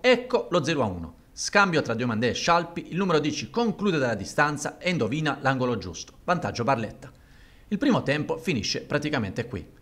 Ecco lo 0 a 1. Scambio tra Diomandè e Scialpi, il numero 10 conclude dalla distanza e indovina l'angolo giusto. Vantaggio Barletta. Il primo tempo finisce praticamente qui.